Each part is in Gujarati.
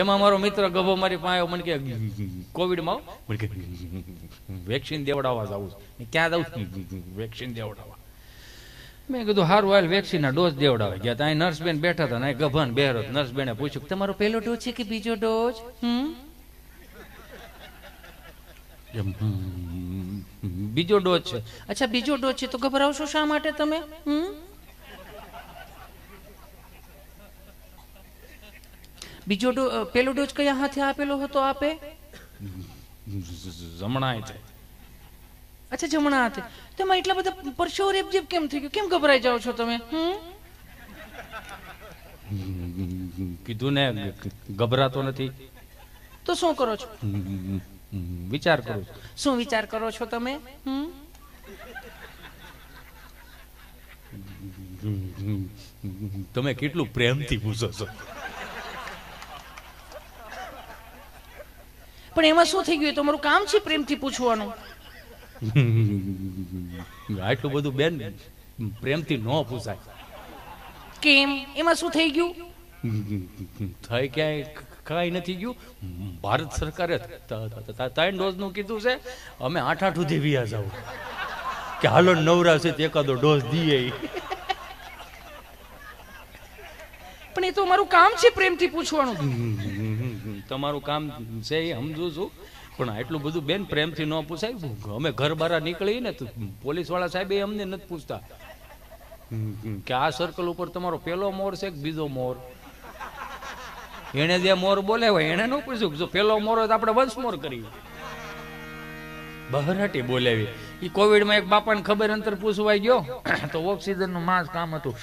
એમાં મારો મિત્ર ગભો મારી પાસે મને કે કોવિડમાં મને કે વેક્સિન દેવડાવવા જાવું છું ક્યાં જાઉં વેક્સિન દેવડાવવા મેં કીધું સારું હાલ વેક્સિનના ડોઝ દેવડાવે ગયા ત્યાં નર્સબેન બેઠા હતા ને ગભન બેહરો નર્સબેને પૂછ્યું તમારો પહેલો ડોઝ છે કે બીજો ડોઝ બીજો ડોઝ છે અચ્છા બીજો ડોઝ છે તો ગભરાવશો શા માટે તમે હમ બીજો પેલો ડોઝ કયા હાથે આપેલો હતો આપે જમણાય છે અચ્છા જમણા હાથે તેમાં એટલા બધા પરસેવો રેબજેબ કેમ થઈ ગયો કેમ ગભરાઈ જાઓ છો તમે હમ કીધું ને ગભરાતો નથી તો શું કરો છો વિચાર કરો શું વિચાર કરો છો તમે તમે કેટલું પ્રેમથી પૂછો છો પણ એમાં શું થઈ ગયું તો મારું કામ છે પ્રેમથી પૂછવાનું આટલું બધું બેન પ્રેમથી ન પૂછાય કેમ એમાં શું થઈ ગયું થઈ ક્યાંય કાંઈ નથી ગયું ભારત સરકારે ત્રણ નું કીધું છે અમે આઠ આઠ સુધી વ્યા જાવ કે હાલો નવરા છે એકાદો ડોઝ દઈએ પણ એ તો અમારું કામ છે પ્રેમથી પૂછવાનું તમારું કામ છે એ સમજું છું પણ એટલું બધું બેન પ્રેમથી ન પૂછાય અમે ઘર બહાર નીકળીએ ને પોલીસવાળા સાહેબ એ અમને નથી પૂછતા કે આ સર્કલ ઉપર તમારો પહેલો મોર છે કે બીજો મોર એને જે મોર બોલે હોય એને ન પૂછ્યું જો પેલો મોર હોય તો આપણે વંશમોર કરીએ બહરાટી બોલાવી એ કોવિડમાં એક બાપાને ખબર અંતર પૂછવાય ગયો તો ઓક્સિજનનું માસ કામ હતું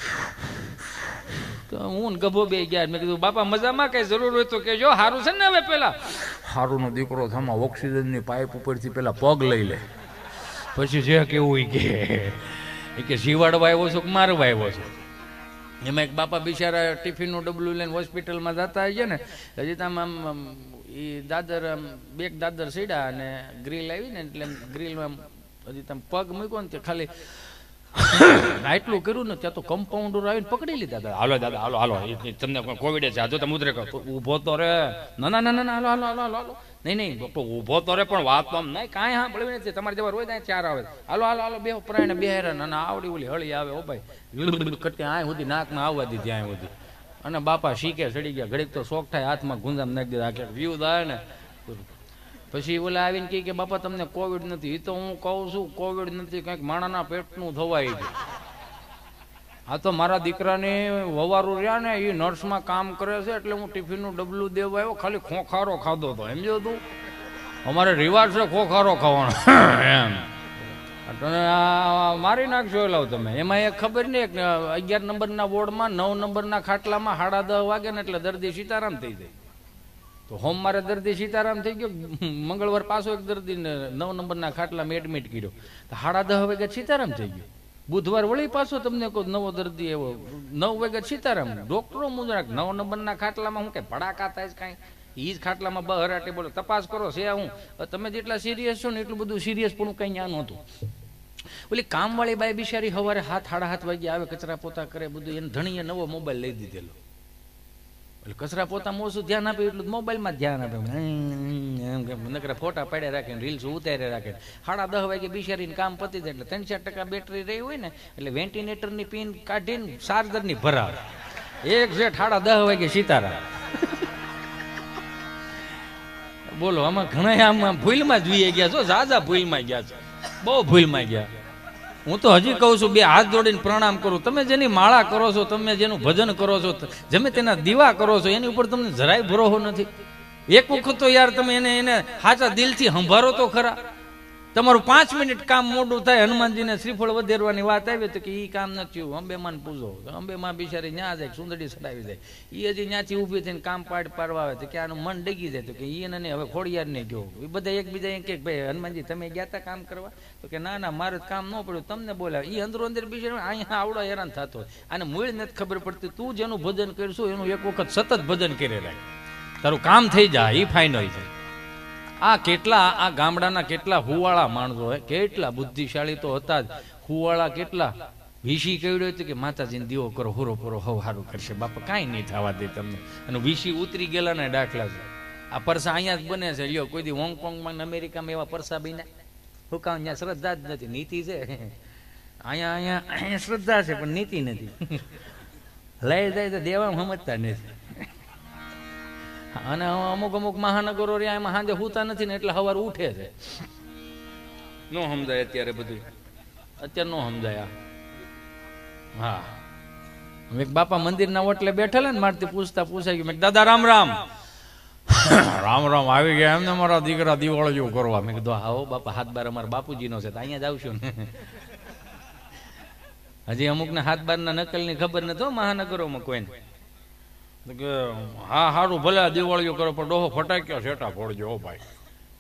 હું ગભો બે ગયા મેં કીધું બાપા મજામાં કઈ જરૂર હોય તો કેજો સારું છે ને હવે પેલા સારું નો દીકરો થમાં ઓક્સિજનની પાઇપ ઉપરથી પેલા પગ લઈ લે પછી જે કેવું કે એ કે જીવાડવા આવ્યો છો કે મારવા આવ્યો છો એમાં એક બાપા બિચારા ટિફિનનું ડબલું લઈને હોસ્પિટલમાં જતા હોય ને હજી તો આમ આમ એ દાદર આમ બે દાદર સીડા અને ગ્રીલ આવી ને એટલે ગ્રીલમાં હજી તમે પગ મૂક્યો ને તે ખાલી એટલું કર્યું ને ત્યાં તો કમ્પાઉન્ડર આવીને પકડી લીધા દાદા હાલો દાદા હાલો હાલો તમને કોવિડ છે આજો તમે ઉતરે ઊભો તો રે ના ના ના ના હાલો હાલો હાલો હાલો નહીં નહીં ડોક્ટર ઊભો તો રે પણ વાત આમ નહીં કાંઈ હા બળવી નથી તમારે જવા રોજ ચાર આવે હાલો હાલો હાલો બે પ્રાણે બે હેરા ના આવડી ઓલી હળી આવે ઓ ભાઈ કટે આ સુધી નાકમાં આવવા દીધી આ સુધી અને બાપા શીખે ચડી ગયા ઘડીક તો શોખ થાય હાથમાં ગુંજામ નાખી દીધા આખે વ્યૂ થાય ને પછી ઓલા આવીને કહે કે બાપા તમને કોવિડ નથી એ તો હું કહું છું કોવિડ નથી કંઈક માણાના પેટનું ધવાઈ ગયું આ તો મારા દીકરાને વવારું રહ્યા ને એ નર્સમાં કામ કરે છે એટલે હું ટિફિનનું ડબલું દેવા આવ્યો ખાલી ખોખારો ખાધો હતો એમ જો તું અમારે રિવાજ છે ખોખારો ખાવાનો એમ મારી નાખશો લાવ તમે એમાં એ ખબર નહીં અગિયાર નંબરના વોર્ડમાં નવ નંબરના ખાટલામાં સાડા દસ વાગે ને એટલે દર્દી સીતારામ થઈ જાય તો હોમ મારે દર્દી સીતારામ થઈ ગયો મંગળવાર પાછો એક દર્દીને નવ નંબરના ખાટલામાં એડમિટ કર્યો તો હાડા દહ વાગે સીતારામ થઈ ગયો બુધવાર વળી પાછો તમને કોઈ નવો દર્દી એવો નવ વાગે સીતારામ ડોક્ટરો મુજબ નવ નંબરના ખાટલામાં હું કે ભડાકા થાય જ કાંઈ એ જ ખાટલામાં બહરાટે બોલો તપાસ કરો છે હું તમે જેટલા સિરિયસ છો ને એટલું બધું સિરિયસ પણ કંઈ ત્યાં નહોતું ઓલી કામવાળી બાઈ બિચારી સવારે હાથ હાડા હાથ વાગ્યા આવે કચરા પોતા કરે બધું એને ધણીએ નવો મોબાઈલ લઈ દીધેલો એટલે કચરા પોતામાં ઓછું ધ્યાન આપે એટલું મોબાઈલમાં ધ્યાન આપે એમ કે નકરા ફોટા પાડ્યા રાખે રીલ્સ ઉતાર્યા રાખે સાડા દસ વાગે બિચારીને કામ પતી જાય એટલે ત્રણ ચાર ટકા બેટરી રહી હોય ને એટલે વેન્ટિલેટરની પિન કાઢીને ચાર્જરની ભરાવે એક છે સાડા દસ વાગે સીતારા બોલો આમાં ઘણા આમાં ભૂલમાં જોઈએ ગયા છો ઝાઝા ભૂલમાં ગયા છો બહુ ભૂલમાં ગયા હું તો હજી કહું છું બે હાથ જોડીને પ્રણામ કરું તમે જેની માળા કરો છો તમે જેનું ભજન કરો છો તમે તેના દીવા કરો છો એની ઉપર તમને જરાય ભરોહો નથી એક વખત તો યાર તમે એને એને સાચા દિલથી સંભારો તો ખરા તમારું પાંચ મિનિટ કામ મોડું થાય હનુમાનજીને શ્રીફળ વધેરવાની વાત આવી તો કે એ કામ નથી અંબે અંબેમાં પૂજો અંબે અંબેમાં બિચારી ન્યા જાય સુંદરી સડાવી જાય એ હજી ન્યાથી ઊભી થઈને કામ પાડ પાડવા આવે તો કે આનું મન ડગી જાય તો કે એને નહીં હવે ખોડિયાર ને ગયો એ બધા એકબીજા એમ કે ભાઈ હનુમાનજી તમે ગયા તા કામ કરવા તો કે ના ના મારે કામ ન પડ્યું તમને બોલાવે એ અંદરો અંદર બિચારી અહીંયા આવડો હેરાન થતો હોય અને મૂળ નથી ખબર પડતી તું જેનું ભજન કરશું એનું એક વખત સતત ભજન કરી રાખ તારું કામ થઈ જાય એ ફાઇનલ છે આ કેટલા આ ગામડાના કેટલા હુવાળા માણસો હોય કેટલા બુદ્ધિશાળી તો હતા જ હુવાળા કેટલા વિશી કહ્યું હતું કે માતાજીને દીવો કરો હોરો હવ હવારું કરશે બાપા કાંઈ નહીં થવા દે તમને અને વિશી ઉતરી ગયેલા ને દાખલા છે આ પરસા અહીંયા જ બને છે યો કોઈ દી હોંગકોંગમાં અમેરિકામાં એવા પરસા બન્યા હું કામ અહીંયા શ્રદ્ધા જ નથી નીતિ છે અહીંયા અહીંયા શ્રદ્ધા છે પણ નીતિ નથી લઈ જાય તો દેવા સમજતા નથી અને અમુક અમુક મહાનગરો રહ્યા એમાં સાંજે સૂતા નથી ને એટલે સવાર ઉઠે છે નો સમજાય અત્યારે બધું અત્યારે નો સમજાય હા મેં બાપા મંદિરના ઓટલે બેઠેલા ને મારથી પૂછતા પૂછાઈ ગયું મેં દાદા રામ રામ રામ રામ આવી ગયા એમને મારા દીકરા દિવાળીઓ કરવા મેં કીધું આવો બાપા હાથ બાર અમારા બાપુજી નો છે તો અહીંયા જ આવશું ને હજી અમુક અમુકને હાથ બાર ના નકલ ની ખબર નથી મહાનગરોમાં કોઈને કે હા સારું ભલે દિવાળીઓ કરો પણ ડોહો ફટાક્યો શેટા ફોડજો ભાઈ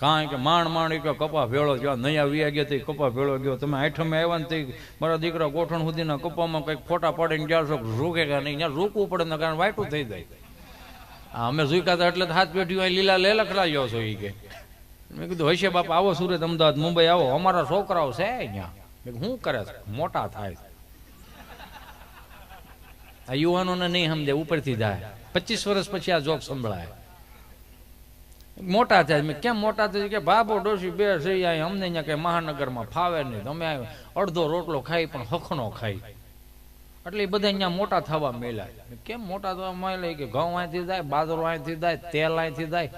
કાંઈ કે માણ માણ કે કપા ભેળો જો નહીં આવી ગયા તે કપા ભેળો ગયો તમે આઠમે આવ્યા ને તે મારા દીકરા ગોઠણ સુધીના કપામાં કંઈક ફોટા પાડીને ગયા છો રૂકે કે નહીં રૂકવું પડે ને કારણ વાટું થઈ જાય અમે ઝૂકા હતા એટલે હાથ અહીં લીલા લે લખડાયો છો એ કે મેં કીધું હશે બાપા આવો સુરત અમદાવાદ મુંબઈ આવો અમારા છોકરાઓ છે અહીંયા શું કરે મોટા થાય આ યુવાનોને નહીં સમજે ઉપરથી જાય પચીસ વર્ષ પછી આ જોક સંભળાય મોટા થાય મેં કેમ મોટા થઈ કે બાબો ડોસી બે છે અમને અહીંયા કે મહાનગરમાં ફાવે નહીં તમે અડધો રોટલો ખાઈ પણ હખનો ખાઈ એટલે એ બધા અહીંયા મોટા થવા મળ્યા કેમ મોટા થવા મળ્યા કે ઘઉં અહીંથી જાય બાજરો અહીંથી જાય તેલ અહીંથી જાય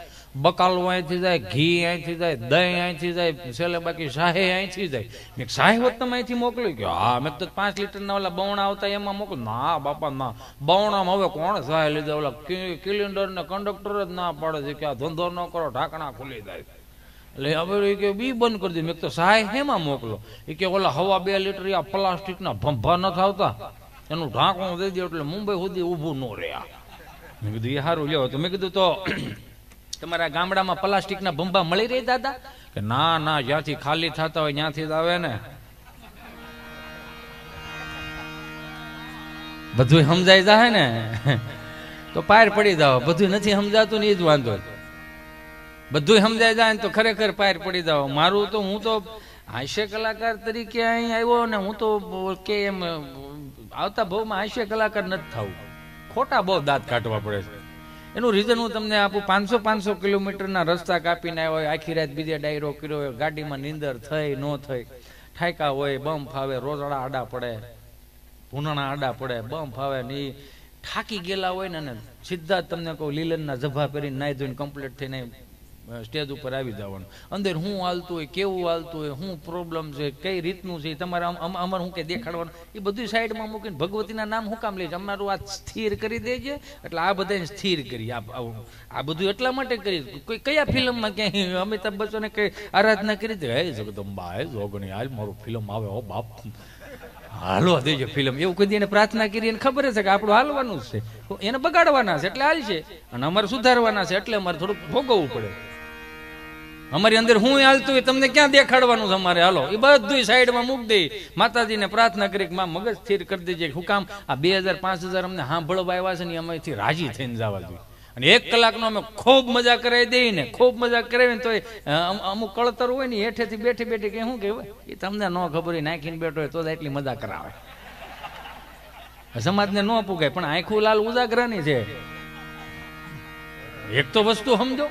બકાલું અહીંથી જાય ઘી અહીંથી જાય દહીં અહીંથી જાય છેલ્લે બાકી શાહે અહીંથી જાય મેં શાહે હોત તમે અહીંથી મોકલ્યું કે હા મેં તો પાંચ લીટરના ઓલા બવણા આવતા એમાં મોકલ ના બાપા ના બવણામાં હવે કોણ શાહે લીધા ઓલા કિલિન્ડર ને કંડક્ટર જ ના પાડે છે કે આ ધંધો ન કરો ઢાંકણા ખુલી જાય એટલે હવે એ કે બી બંધ કરી દીધું મેં તો સહાય હેમાં મોકલો એ કે ઓલા હવા બે લીટર આ પ્લાસ્ટિકના ભંભા ન થાવતા એનું ઢાંકણું દઈ દો એટલે મુંબઈ સુધી ઊભું ન રહ્યા મેં કીધું એ સારું લ્યો તો મેં કીધું તો તમારા ગામડામાં પ્લાસ્ટિકના ભંભા મળી રહી દાદા કે ના ના જ્યાંથી ખાલી થતા હોય ત્યાંથી જ આવે ને બધું સમજાય જાય ને તો પાયર પડી જાવ બધું નથી સમજાતું ને એ જ વાંધો બધું સમજાય જાય ને તો ખરેખર પાયર પડી જાવ મારું તો હું તો હાસ્ય કલાકાર તરીકે અહીં આવ્યો ને હું તો કે એમ આવતા ભાવમાં હાસ્ય કલાકાર નથી થવું ખોટા બહુ દાંત કાઢવા પડે છે એનું રીઝન હું તમને આપું પાંચસો પાંચસો કિલોમીટરના રસ્તા કાપીને આવ્યો હોય આખી રાત બીજા ડાયરો કર્યો હોય ગાડીમાં નીંદર થઈ ન થઈ ઠાયકા હોય બમ ફાવે રોજડા આડા પડે ભૂનણા આડા પડે બમ ફાવે ને થાકી ગયેલા હોય ને સીધા તમને કહું લીલનના ઝભા પહેરીને નાઈ ધોઈને કમ્પ્લીટ થઈને સ્ટેજ ઉપર આવી જવાનું અંદર હું હાલતું હોય કેવું હાલતું હોય શું પ્રોબ્લેમ છે કઈ રીતનું છે તમારે અમારે હું કે દેખાડવાનું એ બધું સાઈડમાં મૂકીને ભગવતીના નામ હું કામ લે છે અમારું આ સ્થિર કરી દેજે એટલે આ બધાને સ્થિર કરી આ બધું એટલા માટે કરી કોઈ કયા ફિલ્મમાં ક્યાંય અમિતાભ બચ્ચને કઈ આરાધના કરી દે હે જગદંબા હે જોગણી હાલ મારું ફિલ્મ આવે હો બાપ હાલો દેજો ફિલ્મ એવું કોઈ એને પ્રાર્થના કરી એને ખબર છે કે આપણું હાલવાનું છે એને બગાડવાના છે એટલે હાલશે અને અમારે સુધારવાના છે એટલે અમારે થોડુંક ભોગવવું પડે અમારી અંદર હું હાલતું હોય તમને ક્યાં દેખાડવાનું છે અમારે હાલો એ બધું સાઈડમાં મૂકી દે માતાજીને પ્રાર્થના કરી કે માં મગજ સ્થિર કરી દેજે હું કામ આ બે હજાર પાંચ હજાર અમને સાંભળવા આવ્યા છે ને એમાંથી રાજી થઈને જવા જોઈએ અને એક કલાકનો અમે ખૂબ મજા કરાવી દઈએ ને ખૂબ મજા કરાવી તો અમુક કળતર હોય ને હેઠેથી બેઠી બેઠી કે શું કહેવાય એ તમને ન ખબર નાખીને બેઠો હોય તો જ એટલી મજા કરાવે સમાજને ન પૂગાય પણ આંખું લાલ ઉજાગરાની છે એક તો વસ્તુ સમજો